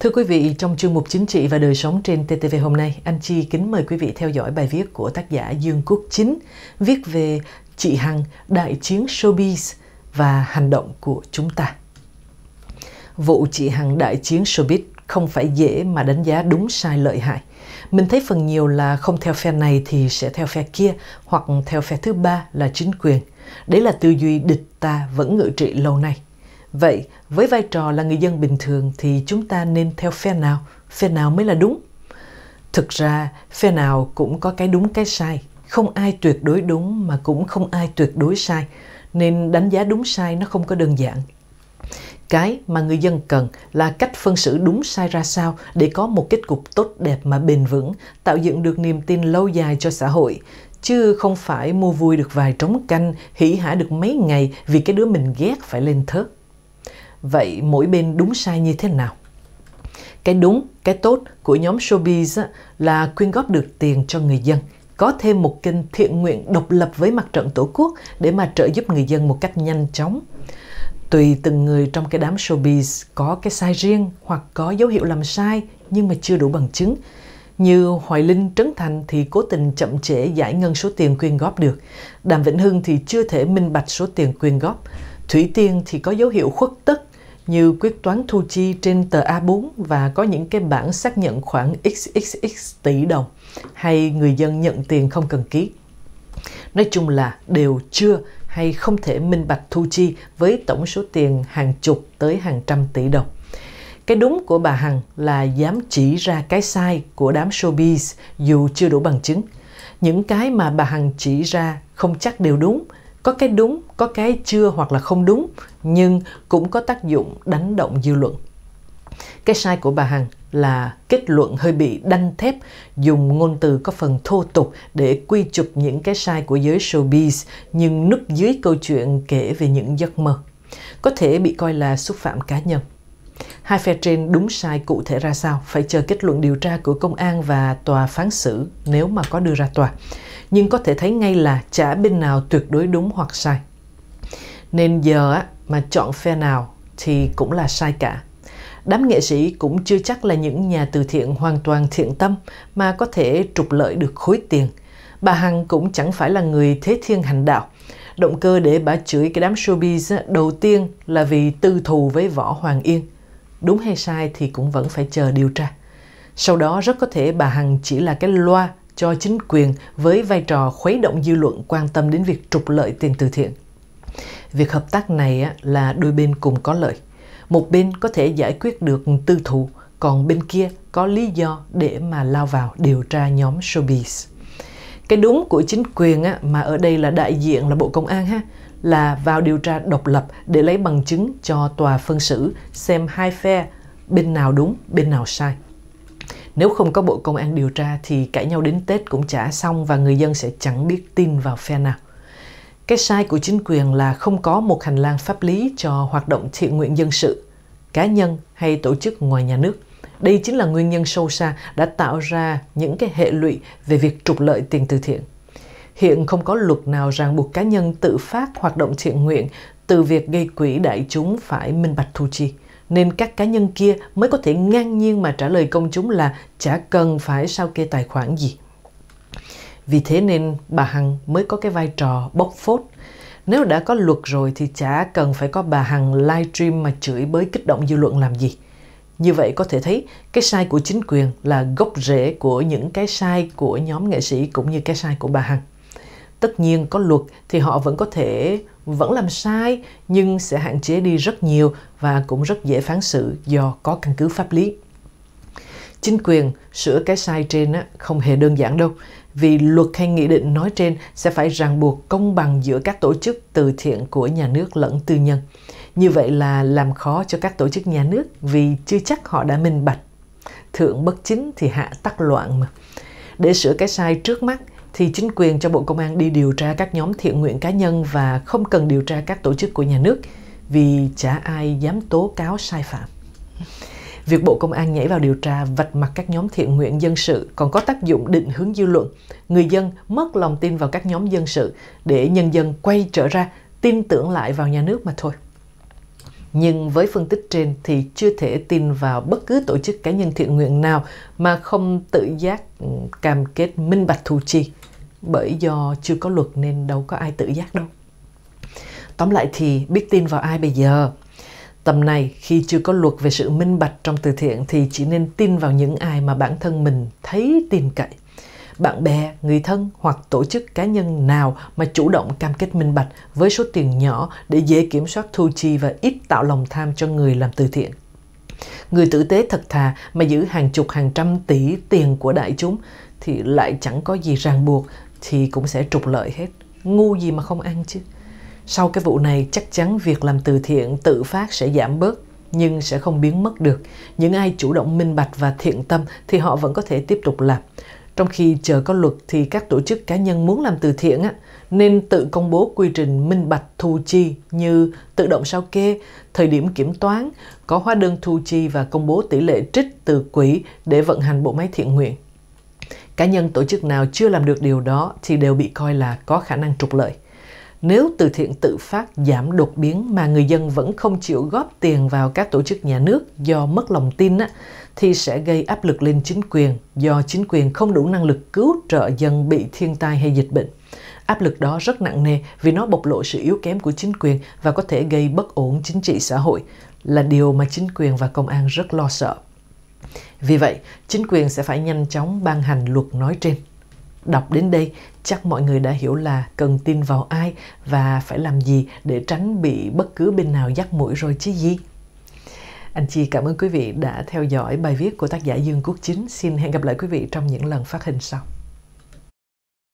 Thưa quý vị, trong chương mục Chính trị và đời sống trên TTV hôm nay, anh Chi kính mời quý vị theo dõi bài viết của tác giả Dương Quốc Chính viết về chị Hằng, đại chiến showbiz và hành động của chúng ta. Vụ chị Hằng đại chiến showbiz không phải dễ mà đánh giá đúng sai lợi hại. Mình thấy phần nhiều là không theo phe này thì sẽ theo phe kia hoặc theo phe thứ ba là chính quyền. Đấy là tư duy địch ta vẫn ngự trị lâu nay. Vậy, với vai trò là người dân bình thường thì chúng ta nên theo phe nào? Phe nào mới là đúng? Thực ra, phe nào cũng có cái đúng cái sai. Không ai tuyệt đối đúng mà cũng không ai tuyệt đối sai. Nên đánh giá đúng sai nó không có đơn giản. Cái mà người dân cần là cách phân xử đúng sai ra sao để có một kết cục tốt đẹp mà bền vững, tạo dựng được niềm tin lâu dài cho xã hội, chứ không phải mua vui được vài trống canh, hỉ hả được mấy ngày vì cái đứa mình ghét phải lên thớt vậy mỗi bên đúng sai như thế nào cái đúng cái tốt của nhóm showbiz là quyên góp được tiền cho người dân có thêm một kênh thiện nguyện độc lập với mặt trận tổ quốc để mà trợ giúp người dân một cách nhanh chóng tùy từng người trong cái đám showbiz có cái sai riêng hoặc có dấu hiệu làm sai nhưng mà chưa đủ bằng chứng như Hoài Linh Trấn Thành thì cố tình chậm trễ giải ngân số tiền quyên góp được. Đàm Vĩnh Hưng thì chưa thể minh bạch số tiền quyên góp. Thủy Tiên thì có dấu hiệu khuất tất như quyết toán thu chi trên tờ A4 và có những cái bản xác nhận khoảng xxx tỷ đồng hay người dân nhận tiền không cần ký. Nói chung là đều chưa hay không thể minh bạch thu chi với tổng số tiền hàng chục tới hàng trăm tỷ đồng. Cái đúng của bà Hằng là dám chỉ ra cái sai của đám showbiz dù chưa đủ bằng chứng. Những cái mà bà Hằng chỉ ra không chắc đều đúng có cái đúng có cái chưa hoặc là không đúng nhưng cũng có tác dụng đánh động dư luận cái sai của bà hằng là kết luận hơi bị đanh thép dùng ngôn từ có phần thô tục để quy chụp những cái sai của giới showbiz nhưng núp dưới câu chuyện kể về những giấc mơ có thể bị coi là xúc phạm cá nhân Hai phe trên đúng sai cụ thể ra sao phải chờ kết luận điều tra của công an và tòa phán xử nếu mà có đưa ra tòa. Nhưng có thể thấy ngay là chả bên nào tuyệt đối đúng hoặc sai. Nên giờ á, mà chọn phe nào thì cũng là sai cả. Đám nghệ sĩ cũng chưa chắc là những nhà từ thiện hoàn toàn thiện tâm mà có thể trục lợi được khối tiền. Bà Hằng cũng chẳng phải là người thế thiên hành đạo. Động cơ để bà chửi cái đám showbiz đầu tiên là vì tư thù với Võ Hoàng Yên – đúng hay sai thì cũng vẫn phải chờ điều tra. Sau đó rất có thể bà Hằng chỉ là cái loa cho chính quyền với vai trò khuấy động dư luận quan tâm đến việc trục lợi tiền từ thiện. Việc hợp tác này là đôi bên cùng có lợi. Một bên có thể giải quyết được tư thụ, còn bên kia có lý do để mà lao vào điều tra nhóm showbiz cái đúng của chính quyền á, mà ở đây là đại diện là bộ công an ha là vào điều tra độc lập để lấy bằng chứng cho tòa phân xử xem hai phe bên nào đúng bên nào sai nếu không có bộ công an điều tra thì cãi nhau đến tết cũng trả xong và người dân sẽ chẳng biết tin vào phe nào cái sai của chính quyền là không có một hành lang pháp lý cho hoạt động thiện nguyện dân sự cá nhân hay tổ chức ngoài nhà nước đây chính là nguyên nhân sâu xa đã tạo ra những cái hệ lụy về việc trục lợi tiền từ thiện. Hiện không có luật nào ràng buộc cá nhân tự phát hoạt động thiện nguyện từ việc gây quỹ đại chúng phải minh bạch thu chi nên các cá nhân kia mới có thể ngang nhiên mà trả lời công chúng là chả cần phải sao kê tài khoản gì. Vì thế nên bà Hằng mới có cái vai trò bóc phốt. Nếu đã có luật rồi thì chả cần phải có bà Hằng livestream mà chửi bới kích động dư luận làm gì. Như vậy có thể thấy cái sai của chính quyền là gốc rễ của những cái sai của nhóm nghệ sĩ cũng như cái sai của bà Hằng. Tất nhiên có luật thì họ vẫn có thể vẫn làm sai nhưng sẽ hạn chế đi rất nhiều và cũng rất dễ phán xử do có căn cứ pháp lý chính quyền sửa cái sai trên không hề đơn giản đâu vì luật hay nghị định nói trên sẽ phải ràng buộc công bằng giữa các tổ chức từ thiện của nhà nước lẫn tư nhân. Như vậy là làm khó cho các tổ chức nhà nước vì chưa chắc họ đã minh bạch. Thượng bất chính thì hạ tắc loạn mà. Để sửa cái sai trước mắt thì chính quyền cho Bộ Công an đi điều tra các nhóm thiện nguyện cá nhân và không cần điều tra các tổ chức của nhà nước vì chả ai dám tố cáo sai phạm. Việc Bộ Công an nhảy vào điều tra vạch mặt các nhóm thiện nguyện dân sự còn có tác dụng định hướng dư luận. Người dân mất lòng tin vào các nhóm dân sự để nhân dân quay trở ra tin tưởng lại vào nhà nước mà thôi. Nhưng với phân tích trên thì chưa thể tin vào bất cứ tổ chức cá nhân thiện nguyện nào mà không tự giác cam kết minh bạch thu chi. Bởi do chưa có luật nên đâu có ai tự giác đâu. Tóm lại thì biết tin vào ai bây giờ? Tầm này, khi chưa có luật về sự minh bạch trong từ thiện thì chỉ nên tin vào những ai mà bản thân mình thấy tin cậy. Bạn bè, người thân hoặc tổ chức cá nhân nào mà chủ động cam kết minh bạch với số tiền nhỏ để dễ kiểm soát thu chi và ít tạo lòng tham cho người làm từ thiện. Người tử tế thật thà mà giữ hàng chục hàng trăm tỷ tiền của đại chúng thì lại chẳng có gì ràng buộc thì cũng sẽ trục lợi hết. Ngu gì mà không ăn chứ. Sau cái vụ này chắc chắn việc làm từ thiện tự phát sẽ giảm bớt nhưng sẽ không biến mất được. Những ai chủ động minh bạch và thiện tâm thì họ vẫn có thể tiếp tục làm. Trong khi chờ có luật thì các tổ chức cá nhân muốn làm từ thiện á, nên tự công bố quy trình minh bạch thu chi như tự động sao kê, thời điểm kiểm toán, có hóa đơn thu chi và công bố tỷ lệ trích từ quỹ để vận hành bộ máy thiện nguyện. Cá nhân tổ chức nào chưa làm được điều đó thì đều bị coi là có khả năng trục lợi nếu từ thiện tự phát giảm đột biến mà người dân vẫn không chịu góp tiền vào các tổ chức nhà nước do mất lòng tin á, thì sẽ gây áp lực lên chính quyền do chính quyền không đủ năng lực cứu trợ dân bị thiên tai hay dịch bệnh. Áp lực đó rất nặng nề vì nó bộc lộ sự yếu kém của chính quyền và có thể gây bất ổn chính trị xã hội là điều mà chính quyền và công an rất lo sợ. Vì vậy, chính quyền sẽ phải nhanh chóng ban hành luật nói trên đọc đến đây chắc mọi người đã hiểu là cần tin vào ai và phải làm gì để tránh bị bất cứ bên nào dắt mũi rồi chứ gì anh chị cảm ơn quý vị đã theo dõi bài viết của tác giả Dương Quốc Chính. Xin hẹn gặp lại quý vị trong những lần phát hình sau.